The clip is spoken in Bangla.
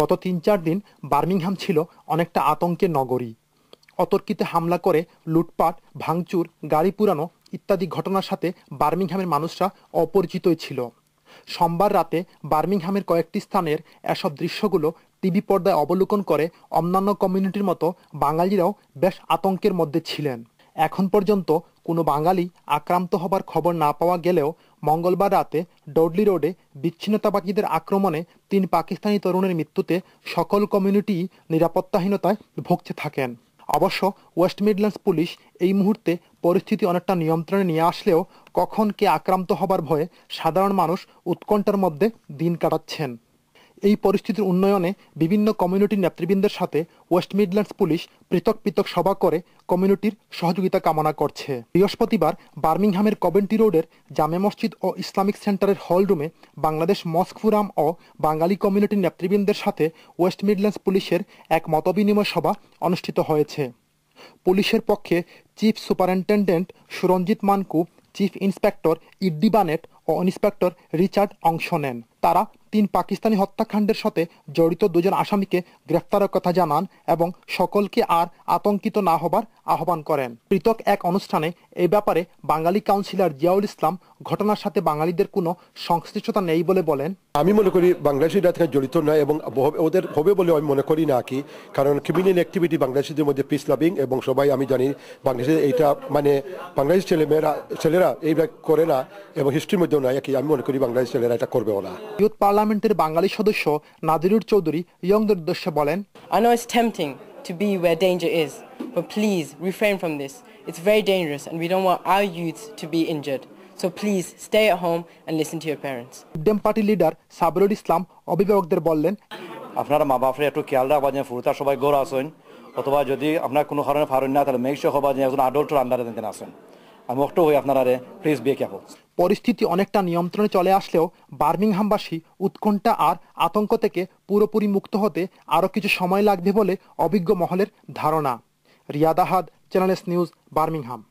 গত তিন চার দিন বার্মিংহাম ছিল অনেকটা আতঙ্কের নগরী অতর্কিতে হামলা করে লুটপাট ভাঙচুর গাড়ি পুরানো ইত্যাদি ঘটনার সাথে বার্মিংহামের মানুষরা অপরিচিতই ছিল সোমবার রাতে বার্মিংহামের কয়েকটি স্থানের এসব দৃশ্যগুলো টিভি পর্দায় অবলোকন করে অন্যান্য কমিউনিটির মতো বাঙালিরাও বেশ আতঙ্কের মধ্যে ছিলেন এখন পর্যন্ত কোনো বাঙালি আক্রান্ত হবার খবর না পাওয়া গেলেও মঙ্গলবার রাতে ডডলি রোডে বিচ্ছিন্নতাবাদীদের আক্রমণে তিন পাকিস্তানি তরুণের মৃত্যুতে সকল কমিউনিটি নিরাপত্তাহীনতায় ভুগছে থাকেন অবশ্য ওয়েস্ট মিডল্যান্ডস পুলিশ এই মুহূর্তে পরিস্থিতি অনেকটা নিয়ন্ত্রণে নিয়ে আসলেও কখন কে আক্রান্ত হবার ভয়ে সাধারণ মানুষ উৎকণ্ঠার মধ্যে দিন কাটাচ্ছেন এই পরিস্থিতির উন্নয়নে বিভিন্ন কমিউনিটির নেতৃবৃন্দের সাথে ওয়েস্ট মিডল্যান্ডস পুলিশ পৃথক পৃথক সভা করে কমিউনিটির সহযোগিতা কামনা করছে বৃহস্পতিবার বার্মিংহামের কবেন্টি রোডের জামে মসজিদ ও ইসলামিক সেন্টারের হল রুমে বাংলাদেশ মস্ক ফুরাম ও বাঙালি কমিউনিটির নেতৃবৃন্দের সাথে ওয়েস্ট মিডল্যান্ডস পুলিশের এক মতবিনিময় সভা অনুষ্ঠিত হয়েছে পুলিশের পক্ষে chief superintendent Suranjit Manku chief inspector Eddie Bennett ও ইন্সপেক্টর রিচার্ড অংশ নেন তারা তিন পাকিস্তানি হত্যাকাণ্ডের সাথে জড়িত দুজন আসামিকে গ্রেফতারের কথা জানান এবং সকলকে আর আতঙ্কিত না হবার আহ্বান করেন পৃথক এক অনুষ্ঠানে এই ব্যাপারে বাঙালি কাউন্সিলর জিয়াউল ইসলাম ঘটনার সাথে বাঙালিদের কোনো সংশ্লিষ্টতা নেই বলে বলেন আমি মনে করি বাংলাদেশিরা থেকে জড়িত নয় এবং ওদের হবে বলে আমি মনে করি না কি কারণ ক্রিমিনাল অ্যাক্টিভিটি বাংলাদেশিদের মধ্যে পিস লাভিং এবং সবাই আমি জানি বাংলাদেশে এইটা মানে বাংলাদেশ ছেলেমেয়েরা ছেলেরা এইভাবে করে না এবং হিস্ট্রির মধ্যে সুবিধাও নাই কি আমি মনে করি বাংলাদেশ ছেলেরা এটা করবেও না ইউথ পার্লামেন্টের বাঙালি সদস্য নাদিরুর চৌধুরী ইয়ংদের উদ্দেশ্যে বলেন I know it's tempting to be where danger is, but please refrain from this. It's very dangerous and we don't want our youths to be injured. So please stay at home and listen to your parents. ডেম পার্টি লিডার সাবরুল ইসলাম অভিভাবকদের বললেন আপনারা মা বাপরে একটু খেয়াল রাখবেন যে ফুরতা সবাই গোর আসেন অথবা যদি আপনার কোনো কারণে ফারণ না তাহলে মেক শিওর হবা যে একজন আডল্টের আন্ডারে দিন আসেন আপনারা পরিস্থিতি অনেকটা নিয়ন্ত্রণে চলে আসলেও বার্মিংহামবাসী উৎকণ্ঠা আর আতঙ্ক থেকে পুরোপুরি মুক্ত হতে আরও কিছু সময় লাগবে বলে অভিজ্ঞ মহলের ধারণা রিয়াদাহাদ চ্যানেলস নিউজ বার্মিংহাম